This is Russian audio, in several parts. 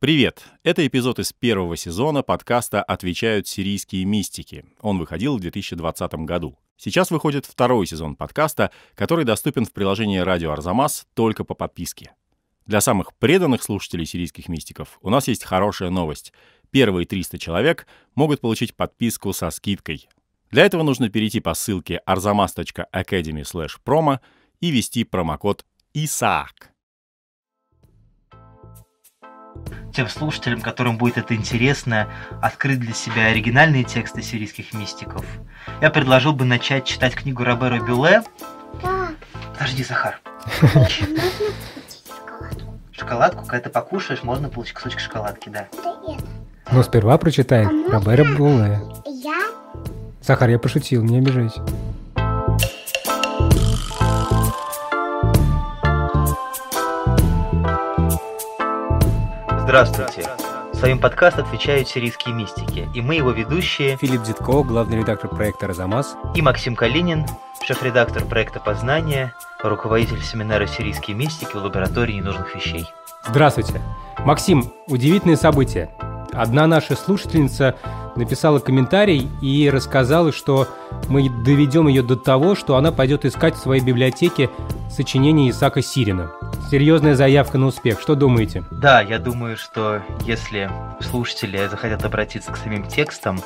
Привет! Это эпизод из первого сезона подкаста «Отвечают сирийские мистики». Он выходил в 2020 году. Сейчас выходит второй сезон подкаста, который доступен в приложении «Радио Арзамас» только по подписке. Для самых преданных слушателей сирийских мистиков у нас есть хорошая новость. Первые 300 человек могут получить подписку со скидкой. Для этого нужно перейти по ссылке arzamas.academy/promo и ввести промокод «ИСААК» тем слушателям, которым будет это интересно, открыть для себя оригинальные тексты сирийских мистиков, я предложил бы начать читать книгу Робера Бюле. Да. Подожди, Захар. Шоколадку, когда ты покушаешь, можно получить кусочек шоколадки, да. Ну, сперва прочитай. А Робера Бюле. Я? Захар, я пошутил, не обижайся. Здравствуйте! Своим подкаст отвечают сирийские мистики, и мы его ведущие Филипп Зитко, главный редактор проекта «Разамас», и Максим Калинин, шеф-редактор проекта «Познание», руководитель семинара «Сирийские мистики» в лаборатории ненужных вещей. Здравствуйте! Максим, удивительные события. Одна наша слушательница написала комментарий и рассказала, что мы доведем ее до того, что она пойдет искать в своей библиотеке сочинение Исака Сирина. Серьезная заявка на успех. Что думаете? Да, я думаю, что если слушатели захотят обратиться к самим текстам,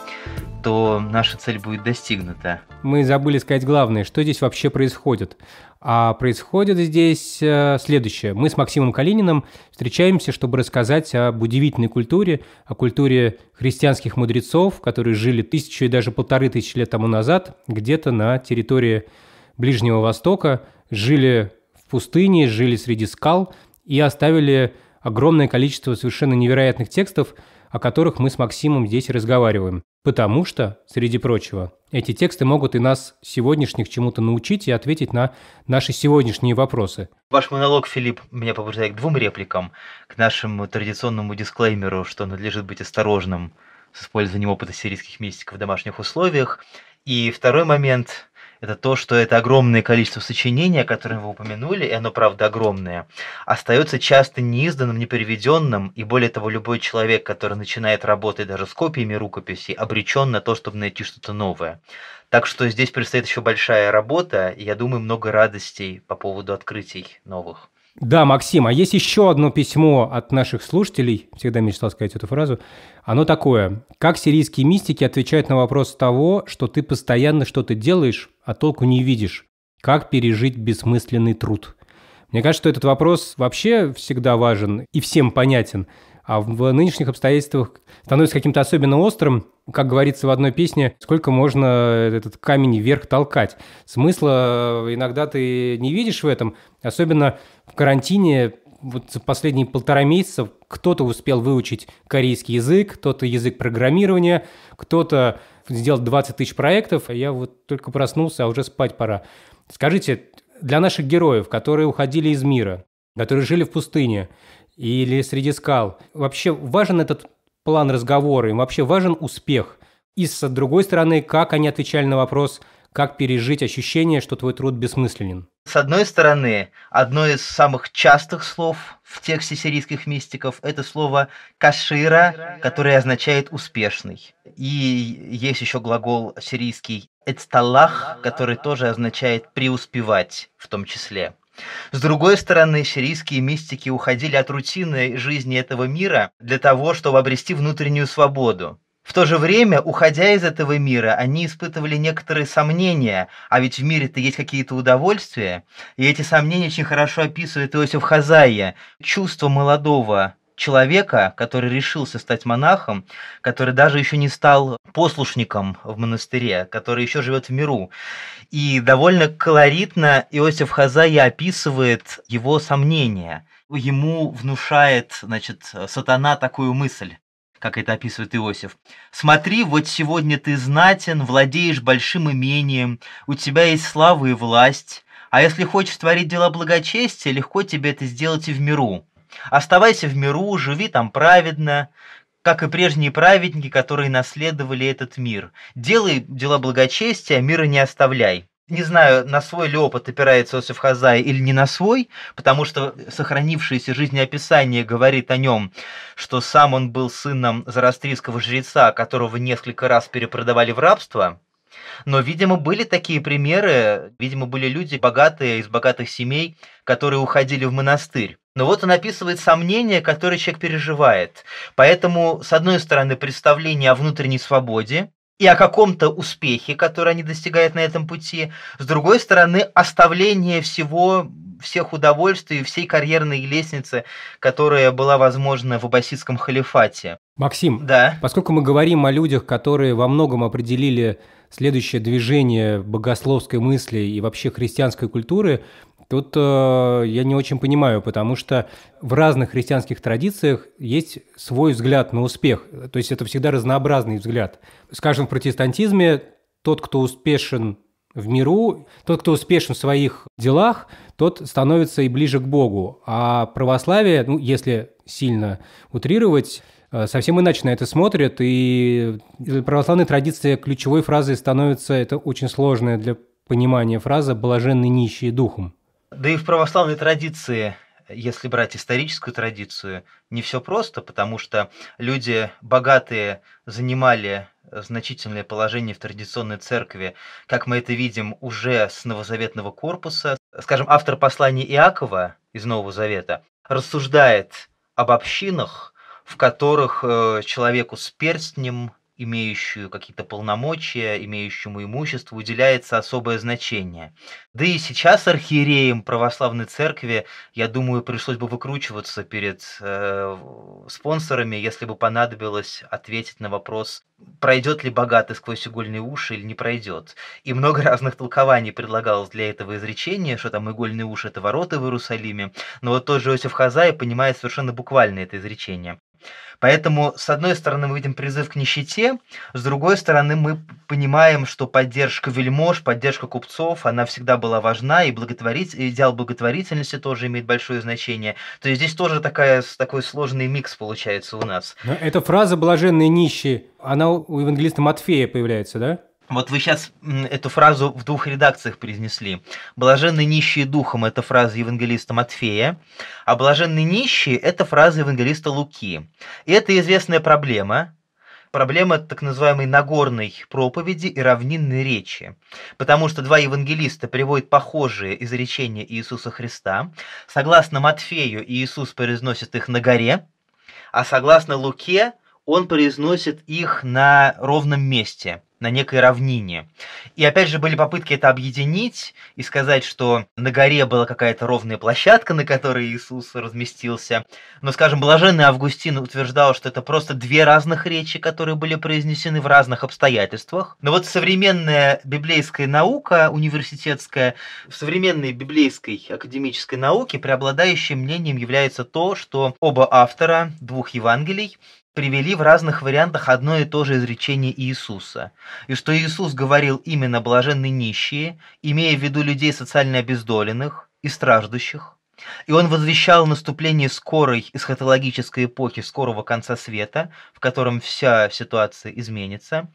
то наша цель будет достигнута. Мы забыли сказать главное, что здесь вообще происходит. А происходит здесь э, следующее. Мы с Максимом Калининым встречаемся, чтобы рассказать об удивительной культуре, о культуре христианских мудрецов, которые жили тысячу и даже полторы тысячи лет тому назад где-то на территории Ближнего Востока, жили в пустыне, жили среди скал и оставили огромное количество совершенно невероятных текстов – о которых мы с Максимом здесь разговариваем. Потому что, среди прочего, эти тексты могут и нас сегодняшних чему-то научить и ответить на наши сегодняшние вопросы. Ваш монолог, Филипп, меня побуждает к двум репликам. К нашему традиционному дисклеймеру, что надлежит быть осторожным с использованием опыта сирийских мистиков в домашних условиях. И второй момент это то, что это огромное количество сочинений, о котором вы упомянули, и оно, правда, огромное, остается часто неизданным, непереведенным, и более того, любой человек, который начинает работать даже с копиями рукописей, обречен на то, чтобы найти что-то новое. Так что здесь предстоит еще большая работа, и я думаю, много радостей по поводу открытий новых. Да, Максим, а есть еще одно письмо от наших слушателей, всегда мечтал сказать эту фразу, оно такое. Как сирийские мистики отвечают на вопрос того, что ты постоянно что-то делаешь, а толку не видишь? Как пережить бессмысленный труд? Мне кажется, что этот вопрос вообще всегда важен и всем понятен а в нынешних обстоятельствах становится каким-то особенно острым, как говорится в одной песне, сколько можно этот камень вверх толкать. Смысла э, иногда ты не видишь в этом, особенно в карантине, вот за последние полтора месяца кто-то успел выучить корейский язык, кто-то язык программирования, кто-то сделал 20 тысяч проектов, а я вот только проснулся, а уже спать пора. Скажите, для наших героев, которые уходили из мира, которые жили в пустыне, или среди скал. Вообще важен этот план разговора, им вообще важен успех. И с другой стороны, как они отвечали на вопрос, как пережить ощущение, что твой труд бессмысленен. С одной стороны, одно из самых частых слов в тексте сирийских мистиков – это слово «кашира», которое означает «успешный». И есть еще глагол сирийский «эцталах», который тоже означает «преуспевать» в том числе. С другой стороны, сирийские мистики уходили от рутинной жизни этого мира для того, чтобы обрести внутреннюю свободу. В то же время, уходя из этого мира, они испытывали некоторые сомнения, а ведь в мире-то есть какие-то удовольствия, и эти сомнения очень хорошо описывает Иосиф Хазайя, чувство молодого человека, который решился стать монахом, который даже еще не стал послушником в монастыре, который еще живет в миру. И довольно колоритно Иосиф Хазая описывает его сомнения. Ему внушает, значит, сатана такую мысль как это описывает Иосиф. «Смотри, вот сегодня ты знатен, владеешь большим имением, у тебя есть слава и власть, а если хочешь творить дела благочестия, легко тебе это сделать и в миру. Оставайся в миру, живи там праведно, как и прежние праведники, которые наследовали этот мир. Делай дела благочестия, мира не оставляй. Не знаю, на свой ли опыт опирается Иосиф Хазай или не на свой, потому что сохранившееся жизнеописание говорит о нем, что сам он был сыном зарастрийского жреца, которого несколько раз перепродавали в рабство, но, видимо, были такие примеры, видимо, были люди богатые, из богатых семей, которые уходили в монастырь. Но вот он описывает сомнения, которые человек переживает. Поэтому, с одной стороны, представление о внутренней свободе и о каком-то успехе, который они достигают на этом пути. С другой стороны, оставление всего, всех удовольствий, всей карьерной лестницы, которая была возможна в аббасидском халифате. Максим, да? поскольку мы говорим о людях, которые во многом определили следующее движение богословской мысли и вообще христианской культуры, Тут э, я не очень понимаю, потому что в разных христианских традициях есть свой взгляд на успех. То есть это всегда разнообразный взгляд. Скажем, в протестантизме тот, кто успешен в миру, тот, кто успешен в своих делах, тот становится и ближе к Богу. А православие, ну, если сильно утрировать, э, совсем иначе на это смотрят, и православная традиции ключевой фразой становится, это очень сложная для понимания фраза «блаженный нищий духом». Да и в православной традиции если брать историческую традицию, не все просто, потому что люди богатые занимали значительное положение в традиционной церкви, как мы это видим уже с новозаветного корпуса. Скажем, автор послания Иакова из Нового Завета рассуждает об общинах, в которых э, человеку с перстнем, имеющую какие-то полномочия, имеющему имущество, уделяется особое значение. Да и сейчас архиереям православной церкви, я думаю, пришлось бы выкручиваться перед э, спонсорами, если бы понадобилось ответить на вопрос, пройдет ли богатый сквозь игольные уши или не пройдет. И много разных толкований предлагалось для этого изречения, что там игольные уши – это ворота в Иерусалиме. Но вот тот же Иосиф Хазай понимает совершенно буквально это изречение. Поэтому, с одной стороны, мы видим призыв к нищете, с другой стороны, мы понимаем, что поддержка вельмож, поддержка купцов, она всегда была важна, и благотворить, идеал благотворительности тоже имеет большое значение. То есть здесь тоже такая, такой сложный микс получается у нас. Но эта фраза «блаженные нищие», она у евангелиста Матфея появляется, да? Вот вы сейчас эту фразу в двух редакциях произнесли. «Блаженны нищие духом» – это фраза евангелиста Матфея, а «блаженны нищие» – это фраза евангелиста Луки. И это известная проблема, проблема так называемой Нагорной проповеди и равнинной речи, потому что два евангелиста приводят похожие изречения Иисуса Христа. Согласно Матфею, Иисус произносит их на горе, а согласно Луке, он произносит их на ровном месте – на некой равнине. И опять же были попытки это объединить и сказать, что на горе была какая-то ровная площадка, на которой Иисус разместился. Но, скажем, блаженный Августин утверждал, что это просто две разных речи, которые были произнесены в разных обстоятельствах. Но вот современная библейская наука, университетская, в современной библейской академической науке преобладающим мнением является то, что оба автора двух Евангелий привели в разных вариантах одно и то же изречение Иисуса, и что Иисус говорил именно блаженные нищие, имея в виду людей социально обездоленных и страждущих, и он возвещал наступление скорой эсхатологической эпохи, скорого конца света, в котором вся ситуация изменится.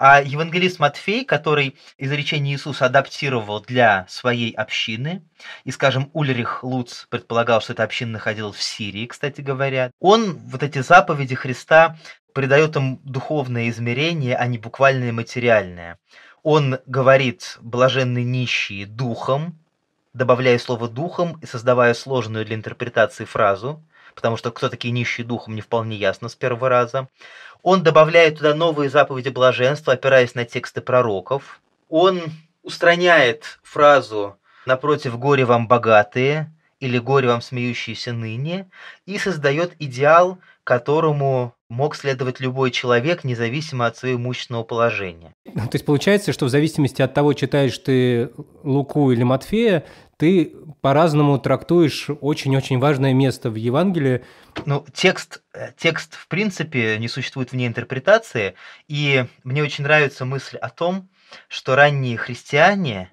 А евангелист Матфей, который изречение Иисуса адаптировал для своей общины, и, скажем, Ульрих Луц предполагал, что эта община находилась в Сирии, кстати говоря, он вот эти заповеди Христа придает им духовное измерение, а не буквальное материальное. Он говорит блаженные нищие духом», добавляя слово «духом» и создавая сложную для интерпретации фразу, потому что кто такие нищие духом, не вполне ясно с первого раза. Он добавляет туда новые заповеди блаженства, опираясь на тексты пророков. Он устраняет фразу «напротив горе вам богатые» или «горе вам смеющиеся ныне» и создает идеал, которому мог следовать любой человек, независимо от своего имущественного положения. Ну, то есть получается, что в зависимости от того, читаешь ты Луку или Матфея, ты по-разному трактуешь очень-очень важное место в Евангелии. Ну, текст, э, текст, в принципе, не существует вне интерпретации, и мне очень нравится мысль о том, что ранние христиане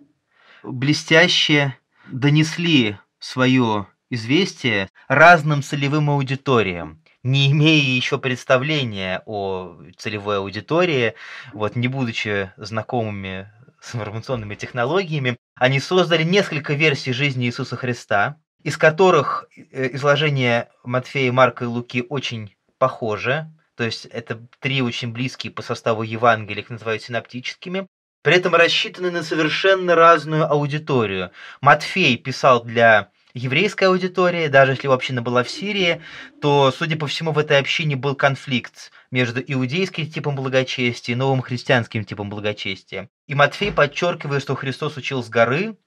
блестяще донесли свое известие разным целевым аудиториям – не имея еще представления о целевой аудитории, вот, не будучи знакомыми с информационными технологиями, они создали несколько версий жизни Иисуса Христа, из которых э, изложение Матфея, Марка и Луки очень похоже, то есть это три очень близкие по составу Евангелия, их называют синаптическими, при этом рассчитаны на совершенно разную аудиторию. Матфей писал для еврейская аудитория, даже если община была в Сирии, то, судя по всему, в этой общине был конфликт между иудейским типом благочестия и новым христианским типом благочестия. И Матфей подчеркивает, что Христос учил с горы,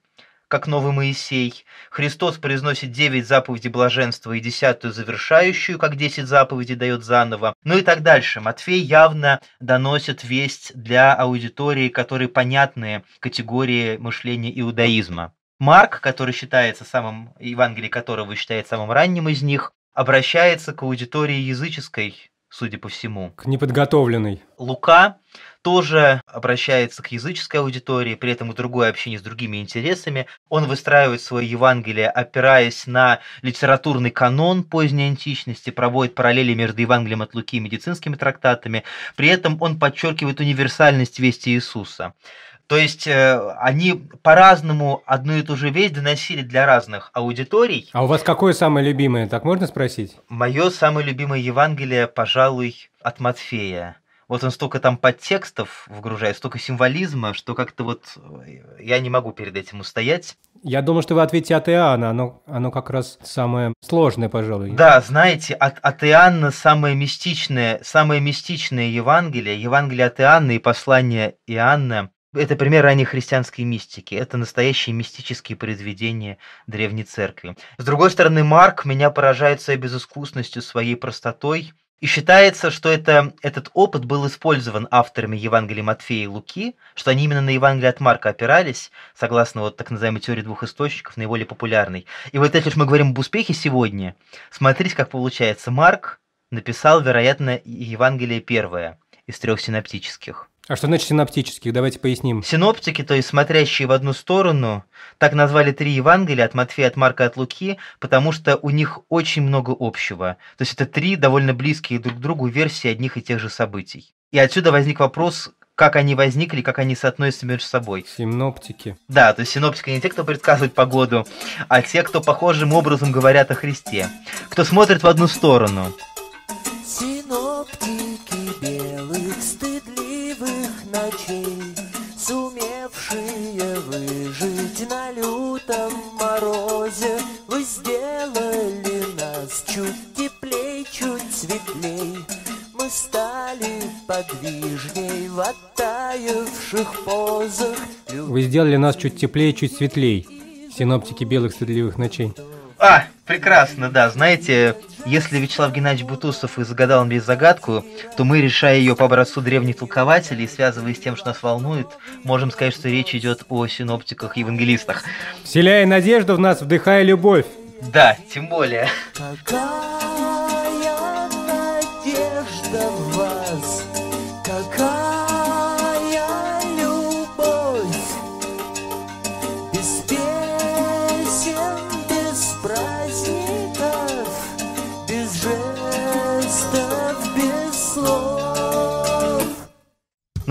как новый Моисей. Христос произносит девять заповедей блаженства и десятую завершающую, как десять заповедей дает заново. Ну и так дальше. Матфей явно доносит весть для аудитории, которые понятны категории мышления иудаизма. Марк, который считается самым, Евангелие которого считается самым ранним из них, обращается к аудитории языческой, судя по всему. К неподготовленной. Лука тоже обращается к языческой аудитории, при этом к другой общине с другими интересами. Он выстраивает свое Евангелие, опираясь на литературный канон поздней античности, проводит параллели между Евангелием от Луки и медицинскими трактатами. При этом он подчеркивает универсальность вести Иисуса. То есть э, они по-разному одну и ту же вещь доносили для разных аудиторий. А у вас какое самое любимое, так можно спросить? Мое самое любимое Евангелие, пожалуй, от Матфея. Вот он столько там подтекстов вгружает, столько символизма, что как-то вот э, я не могу перед этим устоять. Я думаю, что вы ответите от Иоанна, оно, оно как раз самое сложное, пожалуй. Да, знаете, от, от Иоанна самое мистичное, самое мистичное Евангелие, Евангелие от Иоанна и послание Иоанна это пример ранней христианской мистики. Это настоящие мистические произведения Древней Церкви. С другой стороны, Марк меня поражает своей безыскусностью, своей простотой. И считается, что это, этот опыт был использован авторами Евангелия Матфея и Луки, что они именно на Евангелие от Марка опирались, согласно вот так называемой теории двух источников, наиболее популярной. И вот если уж мы говорим об успехе сегодня, смотрите, как получается. Марк написал, вероятно, Евангелие первое из трех синаптических. А что значит синоптических? Давайте поясним. Синоптики, то есть смотрящие в одну сторону, так назвали три Евангелия от Матфея, от Марка, от Луки, потому что у них очень много общего. То есть это три довольно близкие друг к другу версии одних и тех же событий. И отсюда возник вопрос, как они возникли, как они соотносятся между собой. Синоптики. Да, то есть синоптики не те, кто предсказывает погоду, а те, кто похожим образом говорят о Христе. Кто смотрит в одну сторону – на лютом морозе Вы сделали нас чуть теплее, чуть светлей Мы стали подвижней в оттаивших позах Вы сделали нас чуть теплее, чуть светлей Синоптики белых стыдливых ночей а, прекрасно, да. Знаете, если Вячеслав Геннадьевич Бутусов и загадал мне загадку, то мы, решая ее по образцу древних толкователей, связываясь с тем, что нас волнует, можем сказать, что речь идет о синоптиках-евангелистах. Вселяя надежду в нас, вдыхая любовь. Да, тем более. Какая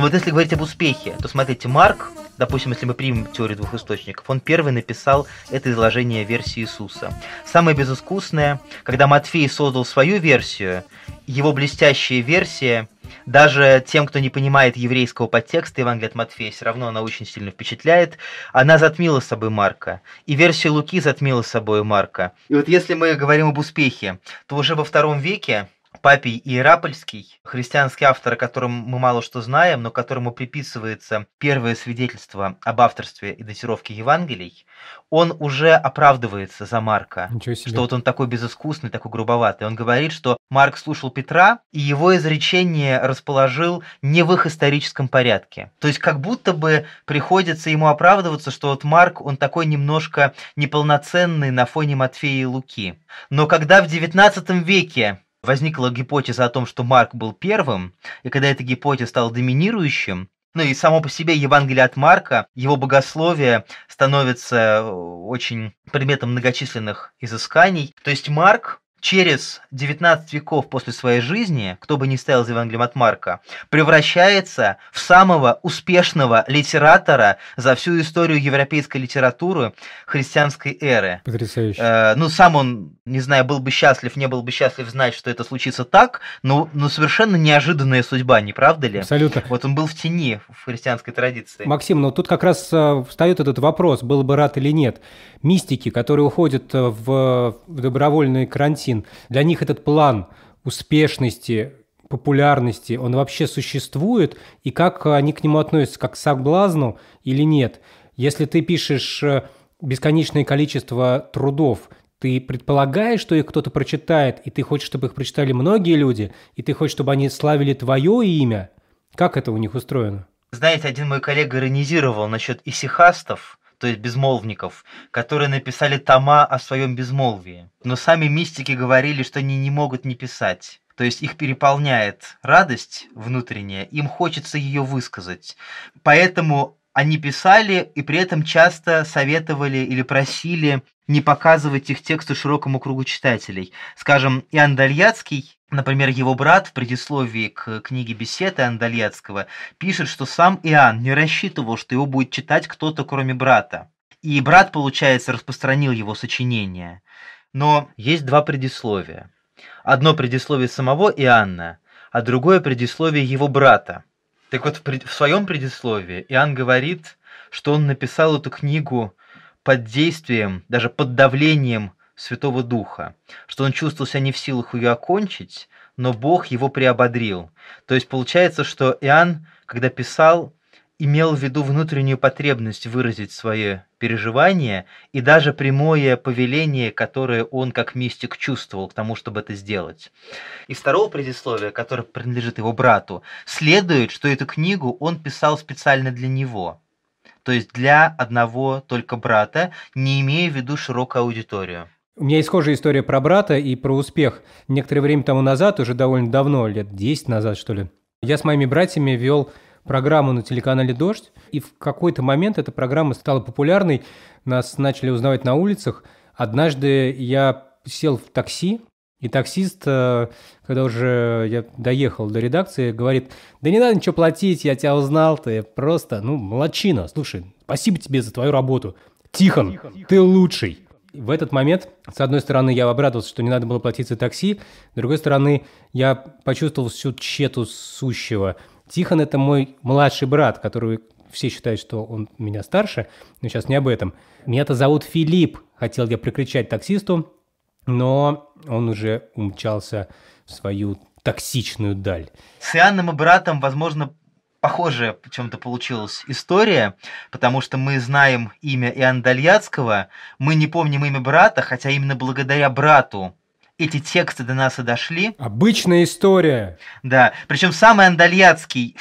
вот если говорить об успехе, то смотрите, Марк, допустим, если мы примем теорию двух источников, он первый написал это изложение версии Иисуса. Самое безыскусное, когда Матфей создал свою версию, его блестящая версия, даже тем, кто не понимает еврейского подтекста Евангелия от Матфея, все равно она очень сильно впечатляет. Она затмила собой Марка. И версия Луки затмила собой Марка. И вот если мы говорим об успехе, то уже во втором веке Папий Иерапольский, христианский автор, о котором мы мало что знаем, но которому приписывается первое свидетельство об авторстве и датировке Евангелий, он уже оправдывается за Марка, что вот он такой безыскусный, такой грубоватый. Он говорит, что Марк слушал Петра, и его изречение расположил не в их историческом порядке. То есть как будто бы приходится ему оправдываться, что вот Марк, он такой немножко неполноценный на фоне Матфея и Луки. Но когда в XIX веке возникла гипотеза о том, что Марк был первым, и когда эта гипотеза стала доминирующим, ну и само по себе Евангелие от Марка, его богословие становится э, очень предметом многочисленных изысканий. То есть Марк через 19 веков после своей жизни, кто бы ни стоял за Евангелием от Марка, превращается в самого успешного литератора за всю историю европейской литературы христианской эры. Потрясающе. Э, ну, сам он, не знаю, был бы счастлив, не был бы счастлив знать, что это случится так, но, но совершенно неожиданная судьба, не правда ли? Абсолютно. Вот он был в тени в христианской традиции. Максим, ну тут как раз э, встает этот вопрос, был бы рад или нет. Мистики, которые уходят э, в добровольный карантин, Константин, для них этот план успешности, популярности, он вообще существует, и как они к нему относятся, как к соблазну или нет. Если ты пишешь э, бесконечное количество трудов, ты предполагаешь, что их кто-то прочитает, и ты хочешь, чтобы их прочитали многие люди, и ты хочешь, чтобы они славили твое имя. Как это у них устроено? Знаете, один мой коллега иронизировал насчет исихастов, то есть безмолвников, которые написали тома о своем безмолвии. Но сами мистики говорили, что они не могут не писать. То есть их переполняет радость внутренняя, им хочется ее высказать. Поэтому они писали и при этом часто советовали или просили не показывать их тексты широкому кругу читателей. Скажем, Иоанн Дальяцкий, например, его брат в предисловии к книге «Беседы» Иоанна Дальяцкого пишет, что сам Иоанн не рассчитывал, что его будет читать кто-то, кроме брата. И брат, получается, распространил его сочинение. Но есть два предисловия. Одно предисловие самого Иоанна, а другое предисловие его брата – так вот, в, своем предисловии Иоанн говорит, что он написал эту книгу под действием, даже под давлением Святого Духа, что он чувствовал себя не в силах ее окончить, но Бог его приободрил. То есть получается, что Иоанн, когда писал, имел в виду внутреннюю потребность выразить свое переживание и даже прямое повеление, которое он как мистик чувствовал к тому, чтобы это сделать. Из второго предисловия, которое принадлежит его брату, следует, что эту книгу он писал специально для него, то есть для одного только брата, не имея в виду широкую аудиторию. У меня есть схожая история про брата и про успех. Некоторое время тому назад, уже довольно давно, лет 10 назад, что ли, я с моими братьями вел программу на телеканале «Дождь», и в какой-то момент эта программа стала популярной, нас начали узнавать на улицах. Однажды я сел в такси, и таксист, э, когда уже я доехал до редакции, говорит, да не надо ничего платить, я тебя узнал, ты просто, ну, молодчина, слушай, спасибо тебе за твою работу. Тихон, Тихон. ты лучший. В этот момент, с одной стороны, я обрадовался, что не надо было платить за такси, с другой стороны, я почувствовал всю тщету сущего – Тихон – это мой младший брат, который все считают, что он меня старше, но сейчас не об этом. Меня-то зовут Филипп, хотел я прикричать таксисту, но он уже умчался в свою токсичную даль. С Иоанном и братом, возможно, похожая чем-то получилась история, потому что мы знаем имя Иоанна Дальяцкого, мы не помним имя брата, хотя именно благодаря брату эти тексты до нас и дошли. Обычная история. Да. Причем самый Андальяцкий,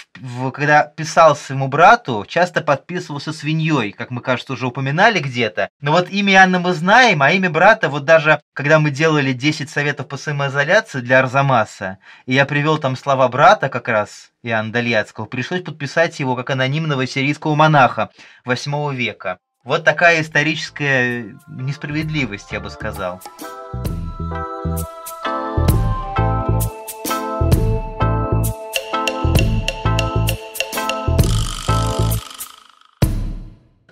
когда писал своему брату, часто подписывался свиньей, как мы, кажется, уже упоминали где-то. Но вот имя Анны мы знаем, а имя брата, вот даже когда мы делали 10 советов по самоизоляции для Арзамаса, и я привел там слова брата как раз, Иоанна Дальяцкого, пришлось подписать его как анонимного сирийского монаха 8 века. Вот такая историческая несправедливость, я бы сказал.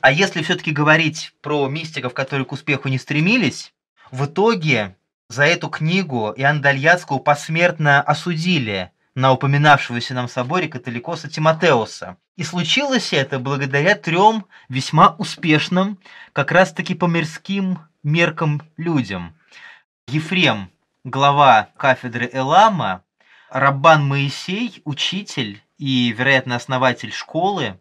А если все-таки говорить про мистиков, которые к успеху не стремились, в итоге за эту книгу и Дальяцкого посмертно осудили на упоминавшегося нам соборе католикоса Тимотеуса. И случилось это благодаря трем весьма успешным, как раз-таки по мирским меркам людям. Ефрем, глава кафедры Элама, Раббан Моисей, учитель и, вероятно, основатель школы,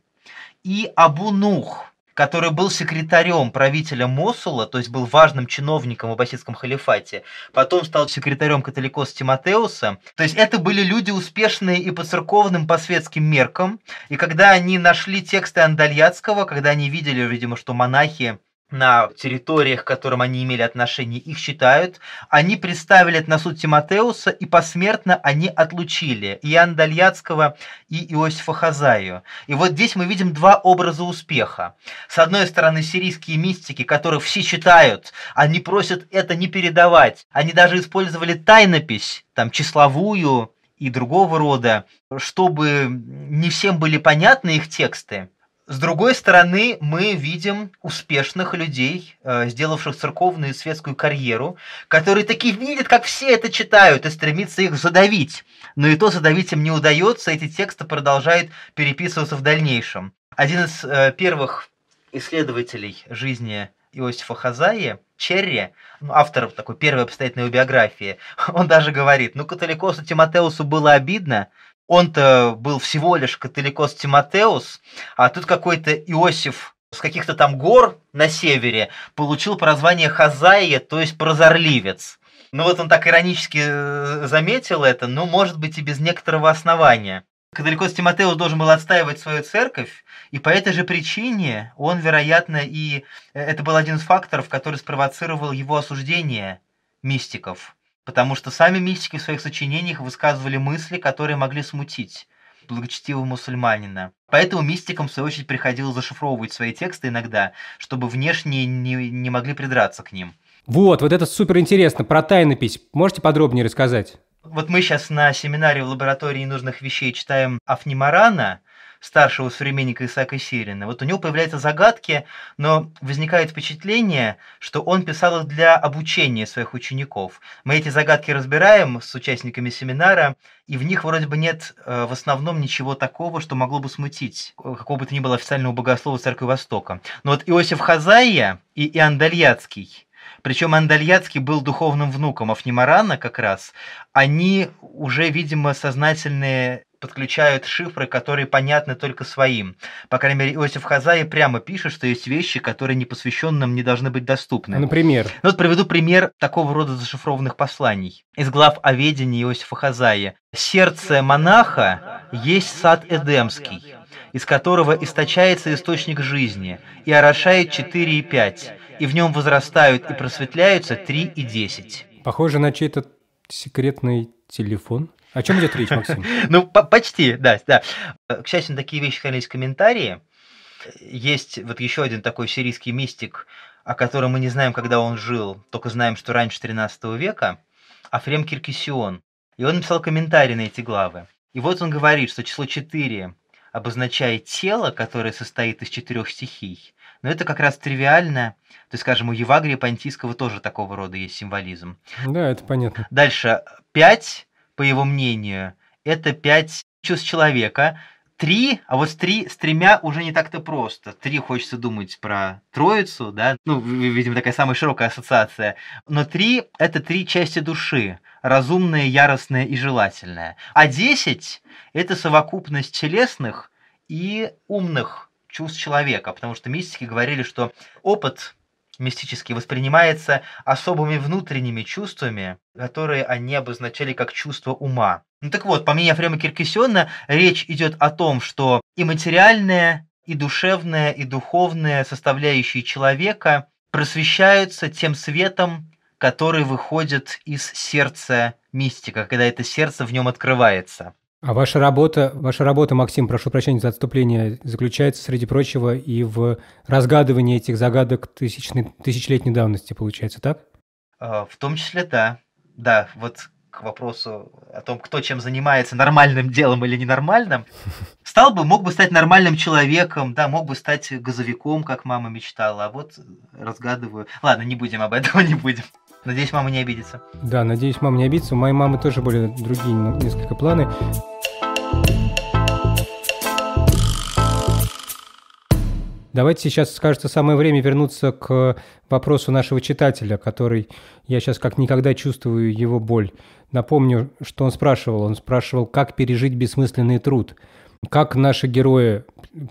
и Абу Нух который был секретарем правителя Мосула, то есть был важным чиновником в аббасидском халифате, потом стал секретарем католикоса Тимотеуса. То есть это были люди успешные и по церковным, по светским меркам. И когда они нашли тексты Андальяцкого, когда они видели, видимо, что монахи на территориях, к которым они имели отношение, их считают. Они представили это на суд Тимотеуса, и посмертно они отлучили Иоанна Дальяцкого и Иосифа Хазаю. И вот здесь мы видим два образа успеха. С одной стороны, сирийские мистики, которых все читают, они просят это не передавать. Они даже использовали тайнопись, там, числовую и другого рода, чтобы не всем были понятны их тексты с другой стороны, мы видим успешных людей, э, сделавших церковную и светскую карьеру, которые таки видят, как все это читают, и стремятся их задавить. Но и то задавить им не удается, эти тексты продолжают переписываться в дальнейшем. Один из э, первых исследователей жизни Иосифа Хазаи, Черри, ну, автор такой первой обстоятельной биографии, он даже говорит, ну, католикосу Тимотеусу было обидно, он-то был всего лишь католикос Тимотеус, а тут какой-то Иосиф с каких-то там гор на севере получил прозвание Хазаия, то есть прозорливец. Ну вот он так иронически э, заметил это, но ну, может быть и без некоторого основания. Католикос Тимотеус должен был отстаивать свою церковь, и по этой же причине он, вероятно, и э, это был один из факторов, который спровоцировал его осуждение мистиков потому что сами мистики в своих сочинениях высказывали мысли, которые могли смутить благочестивого мусульманина. Поэтому мистикам, в свою очередь, приходилось зашифровывать свои тексты иногда, чтобы внешние не, не могли придраться к ним. Вот, вот это супер интересно. Про тайнопись можете подробнее рассказать? Вот мы сейчас на семинаре в лаборатории ненужных вещей читаем Афнимарана, старшего современника Исаака Сирина. Вот у него появляются загадки, но возникает впечатление, что он писал их для обучения своих учеников. Мы эти загадки разбираем с участниками семинара, и в них вроде бы нет э, в основном ничего такого, что могло бы смутить какого бы то ни было официального богослова Церкви Востока. Но вот Иосиф Хазая и Иоанн Дальяцкий причем Андальяцкий был духовным внуком Афнимарана как раз. Они уже, видимо, сознательные подключают шифры, которые понятны только своим. По крайней мере, Иосиф Хазаи прямо пишет, что есть вещи, которые непосвященным не должны быть доступны. Например? Ну, вот приведу пример такого рода зашифрованных посланий. Из глав о ведении Иосифа Хазаи. «Сердце монаха есть сад Эдемский, из которого источается источник жизни, и орошает 4 и 5, и в нем возрастают и просветляются 3 и 10». Похоже на чей-то секретный телефон. О чем идет речь, Максим? Ну, почти, да, да. Э, к счастью, такие вещи хранились комментарии. Есть вот еще один такой сирийский мистик, о котором мы не знаем, когда он жил, только знаем, что раньше 13 века, Афрем Киркисион. И он написал комментарий на эти главы. И вот он говорит, что число 4 обозначает тело, которое состоит из четырех стихий. Но это как раз тривиально. То есть, скажем, у Евагрия Понтийского тоже такого рода есть символизм. Да, это понятно. Дальше. 5 по его мнению, это пять чувств человека, три, а вот с три, с тремя уже не так-то просто. Три хочется думать про троицу, да, ну, видимо, такая самая широкая ассоциация. Но три – это три части души – разумная яростная и желательная А десять – это совокупность телесных и умных чувств человека, потому что мистики говорили, что опыт мистически воспринимается особыми внутренними чувствами, которые они обозначали как чувство ума. Ну так вот, по мнению Ефрема Киркесиона, речь идет о том, что и материальное, и душевное, и духовное составляющие человека просвещаются тем светом, который выходит из сердца мистика, когда это сердце в нем открывается. А ваша работа, ваша работа, Максим, прошу прощения за отступление, заключается, среди прочего, и в разгадывании этих загадок тысячной, тысячелетней давности, получается, так? А, в том числе, да. Да, вот к вопросу о том, кто чем занимается, нормальным делом или ненормальным, стал бы, мог бы стать нормальным человеком, да, мог бы стать газовиком, как мама мечтала, а вот разгадываю. Ладно, не будем об этом, не будем. Надеюсь, мама не обидится. Да, надеюсь, мама не обидится. У моей мамы тоже были другие ну, несколько планы. Давайте сейчас, кажется, самое время вернуться к вопросу нашего читателя, который я сейчас как никогда чувствую его боль. Напомню, что он спрашивал. Он спрашивал, как пережить бессмысленный труд, как наши герои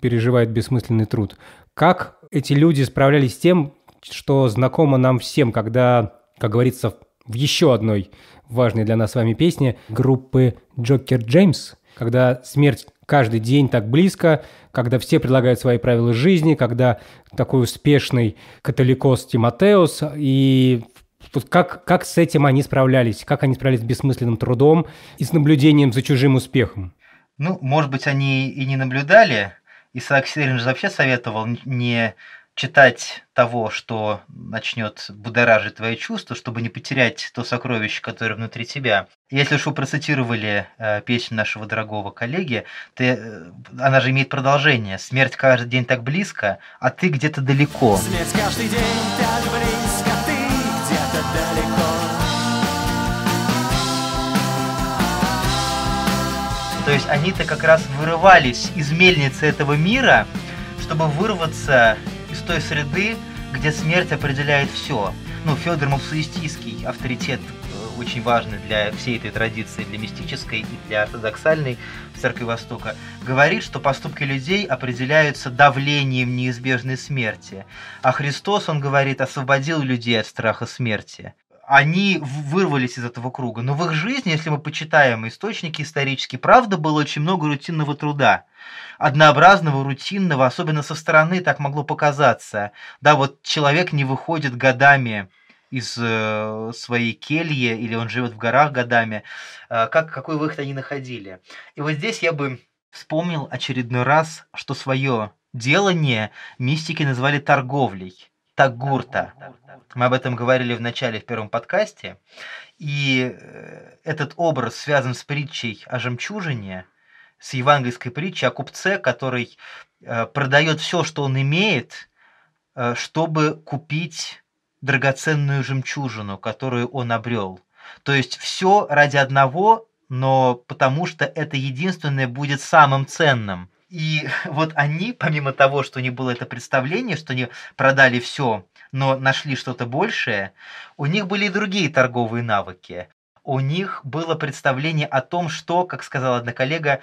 переживают бессмысленный труд, как эти люди справлялись с тем, что знакомо нам всем, когда, как говорится, в еще одной важной для нас с вами песне группы Джокер Джеймс – когда смерть каждый день так близко, когда все предлагают свои правила жизни, когда такой успешный католикос Тимотеус, и Тут как, как с этим они справлялись? Как они справлялись с бессмысленным трудом и с наблюдением за чужим успехом? Ну, может быть, они и не наблюдали. Исаак Сиринж вообще советовал не читать того, что начнет будоражить твои чувства, чтобы не потерять то сокровище, которое внутри тебя. Если уж вы процитировали э, песню нашего дорогого коллеги, ты, э, она же имеет продолжение. Смерть каждый день так близко, а ты где-то далеко. Смерть каждый день так близко, а ты где-то далеко. То есть они-то как раз вырывались из мельницы этого мира, чтобы вырваться той среды, где смерть определяет все. Ну, Федор Мавсуистийский авторитет э, очень важный для всей этой традиции, для мистической и для ортодоксальной Церкви Востока, говорит, что поступки людей определяются давлением неизбежной смерти. А Христос, он говорит, освободил людей от страха смерти они вырвались из этого круга. Но в их жизни, если мы почитаем источники исторические, правда, было очень много рутинного труда. Однообразного, рутинного, особенно со стороны так могло показаться. Да, вот человек не выходит годами из э, своей кельи, или он живет в горах годами. Э, как, какой выход они находили? И вот здесь я бы вспомнил очередной раз, что свое делание мистики назвали торговлей. Тагурта. Мы об этом говорили в начале, в первом подкасте. И э, этот образ связан с притчей о жемчужине, с евангельской притчей о купце, который э, продает все, что он имеет, э, чтобы купить драгоценную жемчужину, которую он обрел. То есть все ради одного, но потому что это единственное будет самым ценным. И вот они, помимо того, что у них было это представление, что они продали все, но нашли что-то большее, у них были и другие торговые навыки. У них было представление о том, что, как сказала одна коллега,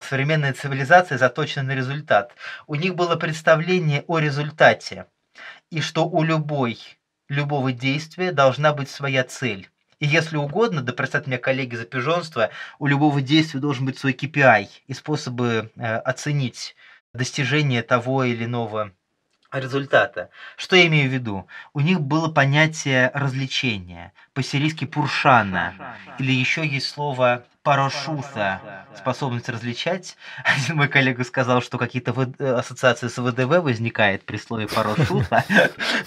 современная цивилизация заточена на результат. У них было представление о результате. И что у любой, любого действия должна быть своя цель. И если угодно, да простят меня коллеги за пижонство, у любого действия должен быть свой KPI и способы э, оценить достижение того или иного результата. Что я имею в виду? У них было понятие развлечения, по-сирийски пуршана, или еще есть слово парошуса, способность различать. Один мой коллега сказал, что какие-то э, ассоциации с ВДВ возникает при слове парошуса.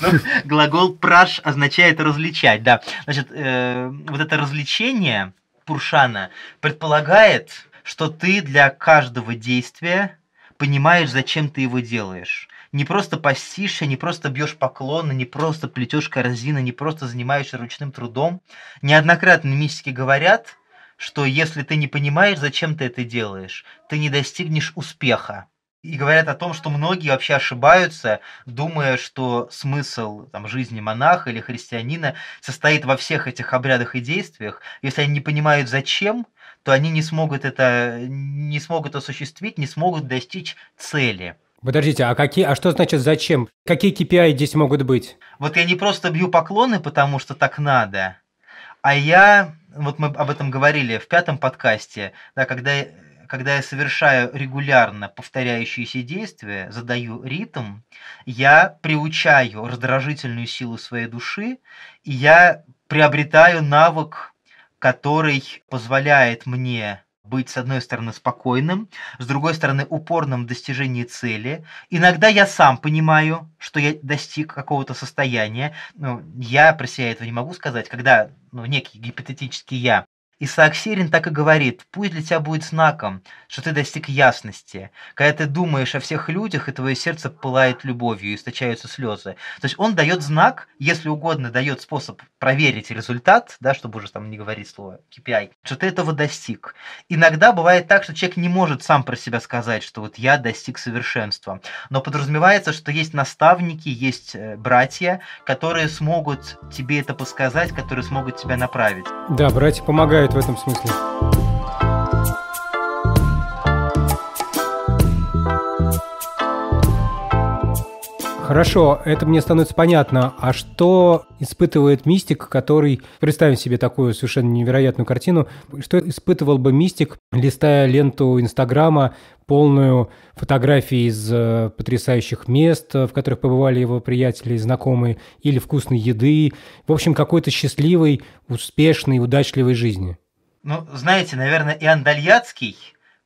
Ну, глагол праш означает различать, да. Значит, э, вот это развлечение пуршана предполагает, что ты для каждого действия понимаешь, зачем ты его делаешь не просто постишься, не просто бьешь поклоны, не просто плетешь корзины, не просто занимаешься ручным трудом. Неоднократно мистики говорят, что если ты не понимаешь, зачем ты это делаешь, ты не достигнешь успеха. И говорят о том, что многие вообще ошибаются, думая, что смысл там, жизни монаха или христианина состоит во всех этих обрядах и действиях. Если они не понимают, зачем, то они не смогут это не смогут осуществить, не смогут достичь цели. Подождите, а какие, а что значит зачем? Какие KPI здесь могут быть? Вот я не просто бью поклоны, потому что так надо, а я, вот мы об этом говорили в пятом подкасте, да, когда когда я совершаю регулярно повторяющиеся действия, задаю ритм, я приучаю раздражительную силу своей души, и я приобретаю навык, который позволяет мне быть, с одной стороны, спокойным, с другой стороны, упорным в достижении цели. Иногда я сам понимаю, что я достиг какого-то состояния. Ну, я про себя этого не могу сказать, когда ну, некий гипотетический я Исаак Сирин так и говорит, пусть для тебя будет знаком, что ты достиг ясности. Когда ты думаешь о всех людях, и твое сердце пылает любовью, и источаются слезы. То есть он дает знак, если угодно, дает способ проверить результат, да, чтобы уже там не говорить слово KPI, что ты этого достиг. Иногда бывает так, что человек не может сам про себя сказать, что вот я достиг совершенства. Но подразумевается, что есть наставники, есть э, братья, которые смогут тебе это подсказать, которые смогут тебя направить. Да, братья помогают помогает в этом смысле. Хорошо, это мне становится понятно. А что испытывает мистик, который, представим себе такую совершенно невероятную картину, что испытывал бы мистик, листая ленту Инстаграма, полную фотографий из э, потрясающих мест, в которых побывали его приятели и знакомые, или вкусной еды, в общем, какой-то счастливой, успешной, удачливой жизни. Ну, знаете, наверное, и Андальяцкий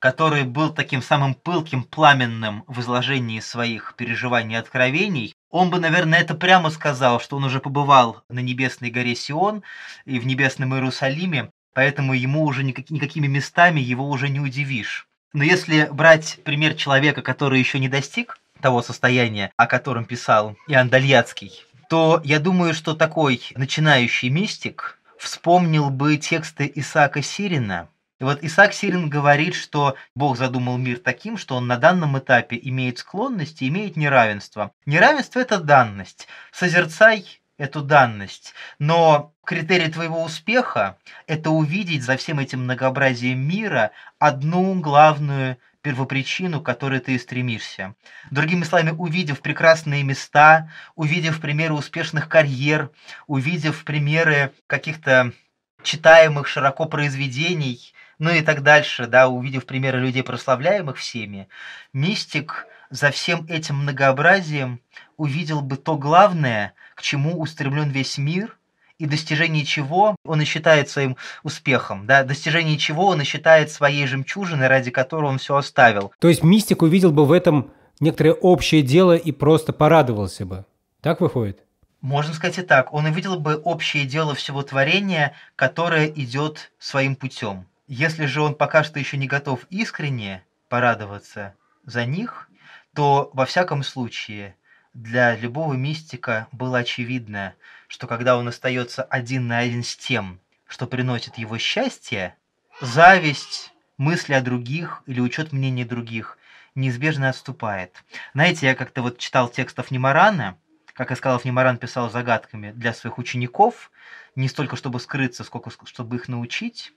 который был таким самым пылким, пламенным в изложении своих переживаний и откровений, он бы, наверное, это прямо сказал, что он уже побывал на небесной горе Сион и в небесном Иерусалиме, поэтому ему уже никак, никакими местами его уже не удивишь. Но если брать пример человека, который еще не достиг того состояния, о котором писал Иоанн Дальяцкий, то я думаю, что такой начинающий мистик вспомнил бы тексты Исаака Сирина – и вот Исаак Сирин говорит, что Бог задумал мир таким, что он на данном этапе имеет склонность и имеет неравенство. Неравенство – это данность. Созерцай эту данность. Но критерий твоего успеха – это увидеть за всем этим многообразием мира одну главную первопричину, к которой ты и стремишься. Другими словами, увидев прекрасные места, увидев примеры успешных карьер, увидев примеры каких-то читаемых широко произведений, ну и так дальше, да, увидев примеры людей, прославляемых всеми, мистик за всем этим многообразием увидел бы то главное, к чему устремлен весь мир – и достижение чего он и считает своим успехом, да, достижение чего он и считает своей жемчужиной, ради которого он все оставил. То есть мистик увидел бы в этом некоторое общее дело и просто порадовался бы. Так выходит? Можно сказать и так. Он увидел бы общее дело всего творения, которое идет своим путем. Если же он пока что еще не готов искренне порадоваться за них, то во всяком случае для любого мистика было очевидно, что когда он остается один на один с тем, что приносит его счастье, зависть, мысли о других или учет мнений других неизбежно отступает. Знаете, я как-то вот читал текстов Немарана, как я сказал, Немаран писал загадками для своих учеников, не столько чтобы скрыться, сколько чтобы их научить.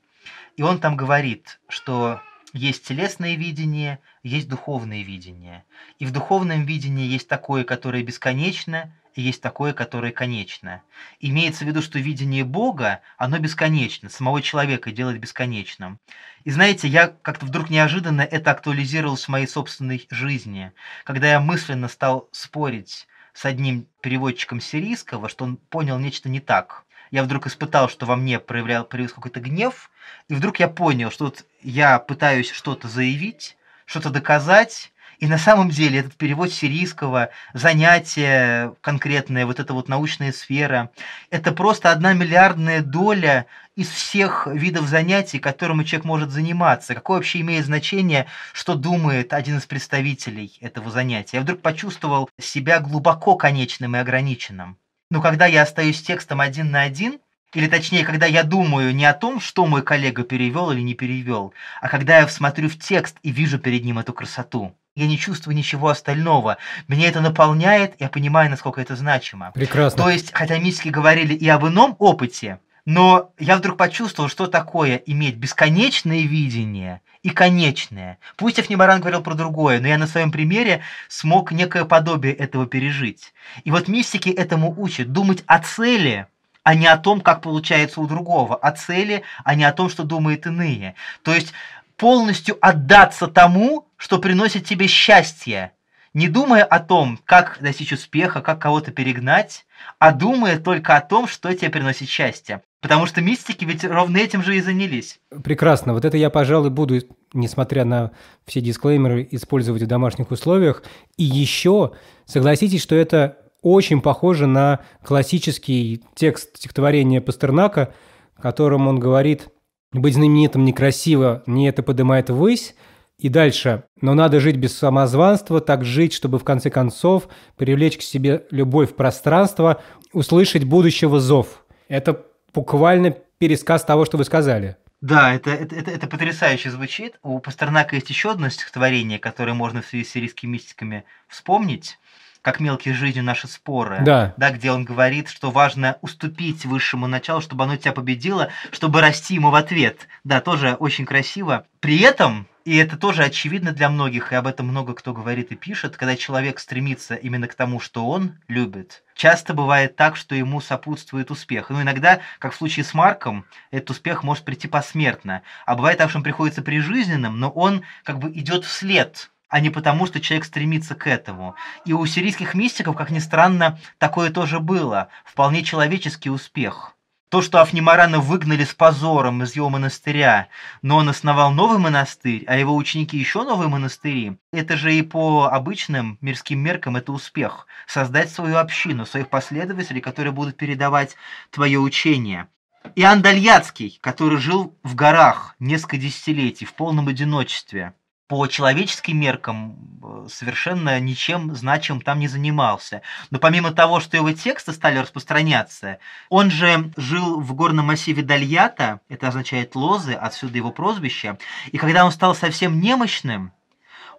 И он там говорит, что есть телесное видение, есть духовное видение. И в духовном видении есть такое, которое бесконечно, и есть такое, которое конечно. Имеется в виду, что видение Бога, оно бесконечно, самого человека делает бесконечным. И знаете, я как-то вдруг неожиданно это актуализировалось в моей собственной жизни, когда я мысленно стал спорить с одним переводчиком сирийского, что он понял нечто не так – я вдруг испытал, что во мне проявлял, проявился какой-то гнев, и вдруг я понял, что вот я пытаюсь что-то заявить, что-то доказать, и на самом деле этот перевод сирийского, занятие конкретное, вот эта вот научная сфера, это просто одна миллиардная доля из всех видов занятий, которыми человек может заниматься. Какое вообще имеет значение, что думает один из представителей этого занятия? Я вдруг почувствовал себя глубоко конечным и ограниченным но когда я остаюсь текстом один на один, или точнее, когда я думаю не о том, что мой коллега перевел или не перевел, а когда я смотрю в текст и вижу перед ним эту красоту. Я не чувствую ничего остального. Меня это наполняет, я понимаю, насколько это значимо. Прекрасно. То есть, хотя мистики говорили и об ином опыте, но я вдруг почувствовал, что такое иметь бесконечное видение и конечное. Пусть Афнебаран говорил про другое, но я на своем примере смог некое подобие этого пережить. И вот мистики этому учат думать о цели, а не о том, как получается у другого, о цели, а не о том, что думают иные. То есть полностью отдаться тому, что приносит тебе счастье – не думая о том, как достичь успеха, как кого-то перегнать, а думая только о том, что тебе приносит счастье. Потому что мистики ведь ровно этим же и занялись. Прекрасно. Вот это я, пожалуй, буду, несмотря на все дисклеймеры, использовать в домашних условиях. И еще согласитесь, что это очень похоже на классический текст стихотворения Пастернака, в котором он говорит «Быть знаменитым некрасиво, не это поднимает ввысь, и дальше. Но надо жить без самозванства, так жить, чтобы в конце концов привлечь к себе любовь в пространство, услышать будущего зов. Это буквально пересказ того, что вы сказали. Да, это, это, это, это потрясающе звучит. У Пастернака есть еще одно стихотворение, которое можно в связи с сирийскими мистиками вспомнить как мелкие жизни наши споры, да. да, где он говорит, что важно уступить высшему началу, чтобы оно тебя победило, чтобы расти ему в ответ. Да, тоже очень красиво. При этом и это тоже очевидно для многих, и об этом много кто говорит и пишет, когда человек стремится именно к тому, что он любит. Часто бывает так, что ему сопутствует успех. Но ну, иногда, как в случае с Марком, этот успех может прийти посмертно. А бывает так, что он приходится прижизненным, но он как бы идет вслед а не потому, что человек стремится к этому. И у сирийских мистиков, как ни странно, такое тоже было. Вполне человеческий успех. То, что Афнимарана выгнали с позором из его монастыря, но он основал новый монастырь, а его ученики еще новые монастыри, это же и по обычным мирским меркам это успех. Создать свою общину, своих последователей, которые будут передавать твое учение. И Андальяцкий, который жил в горах несколько десятилетий в полном одиночестве, по человеческим меркам э, совершенно ничем значимым там не занимался. Но помимо того, что его тексты стали распространяться, он же жил в горном массиве Дальята, это означает лозы, отсюда его прозвище, и когда он стал совсем немощным,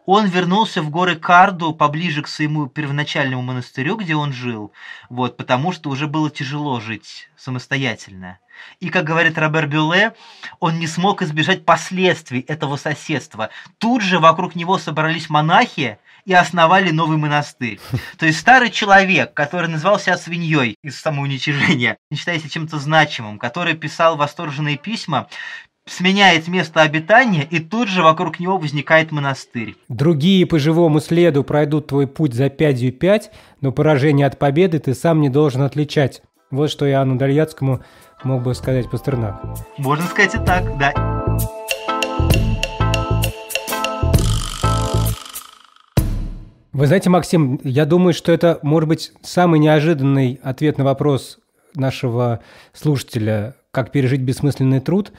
он вернулся в горы Карду, поближе к своему первоначальному монастырю, где он жил, вот, потому что уже было тяжело жить самостоятельно. И, как говорит Робер Бюле, он не смог избежать последствий этого соседства. Тут же вокруг него собрались монахи и основали новый монастырь. То есть старый человек, который называл себя свиньей из самоуничижения, не считаясь чем-то значимым, который писал восторженные письма, сменяет место обитания, и тут же вокруг него возникает монастырь. Другие по живому следу пройдут твой путь за пятью пять, но поражение от победы ты сам не должен отличать. Вот что Иоанну Дальяцкому мог бы сказать Пастернак. Можно сказать и так, да. Вы знаете, Максим, я думаю, что это может быть самый неожиданный ответ на вопрос нашего слушателя, как пережить бессмысленный труд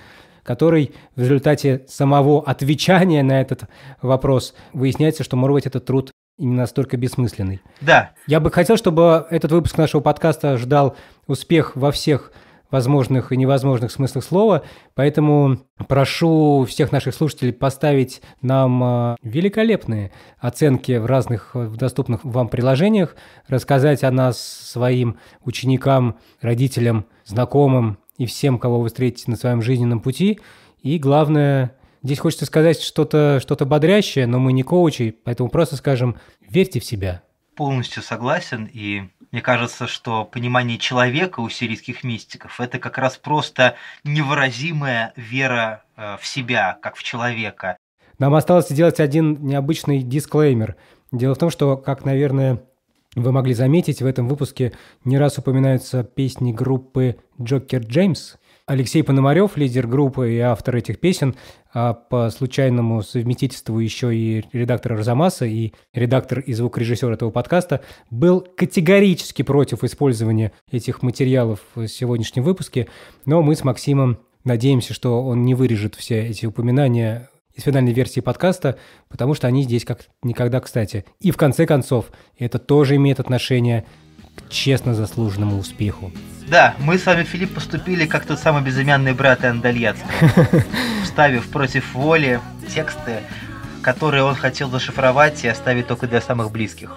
который в результате самого отвечания на этот вопрос выясняется, что, может быть, этот труд не настолько бессмысленный. Да. Я бы хотел, чтобы этот выпуск нашего подкаста ждал успех во всех возможных и невозможных смыслах слова. Поэтому прошу всех наших слушателей поставить нам э, великолепные оценки в разных э, доступных вам приложениях, рассказать о нас своим ученикам, родителям, знакомым, и всем, кого вы встретите на своем жизненном пути. И главное, здесь хочется сказать что-то что бодрящее, но мы не коучи, поэтому просто скажем «верьте в себя». Полностью согласен, и мне кажется, что понимание человека у сирийских мистиков – это как раз просто невыразимая вера э, в себя, как в человека. Нам осталось сделать один необычный дисклеймер. Дело в том, что, как, наверное, вы могли заметить, в этом выпуске не раз упоминаются песни группы «Джокер Джеймс». Алексей Пономарев, лидер группы и автор этих песен, а по случайному совместительству еще и редактор Арзамаса и редактор и звукорежиссер этого подкаста, был категорически против использования этих материалов в сегодняшнем выпуске, но мы с Максимом надеемся, что он не вырежет все эти упоминания из финальной версии подкаста, потому что они здесь как никогда кстати. И в конце концов, это тоже имеет отношение к честно заслуженному успеху. Да, мы с вами, Филипп, поступили как тот самый безымянный брат Иандальяцкого, вставив против воли тексты, которые он хотел зашифровать и оставить только для самых близких.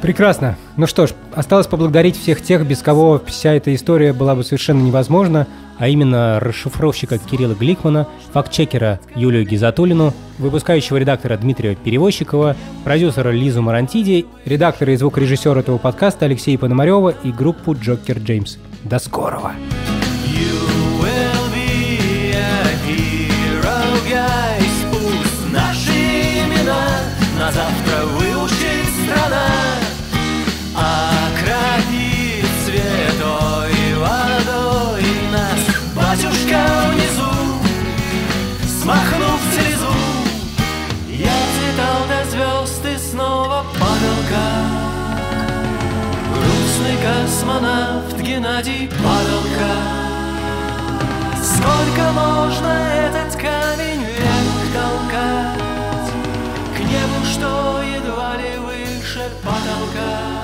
Прекрасно. Ну что ж, осталось поблагодарить всех тех, без кого вся эта история была бы совершенно невозможна а именно расшифровщика Кирилла Гликмана, фактчекера Юлию Гизатулину, выпускающего редактора Дмитрия Перевозчикова, продюсера Лизу Марантиди, редактора и звукорежиссера этого подкаста Алексея Пономарева и группу «Джокер Джеймс». До скорого! You will be a hero guy. Геннадий Падалка. Сколько можно этот камень вверх толкать К небу, что едва ли выше потолка?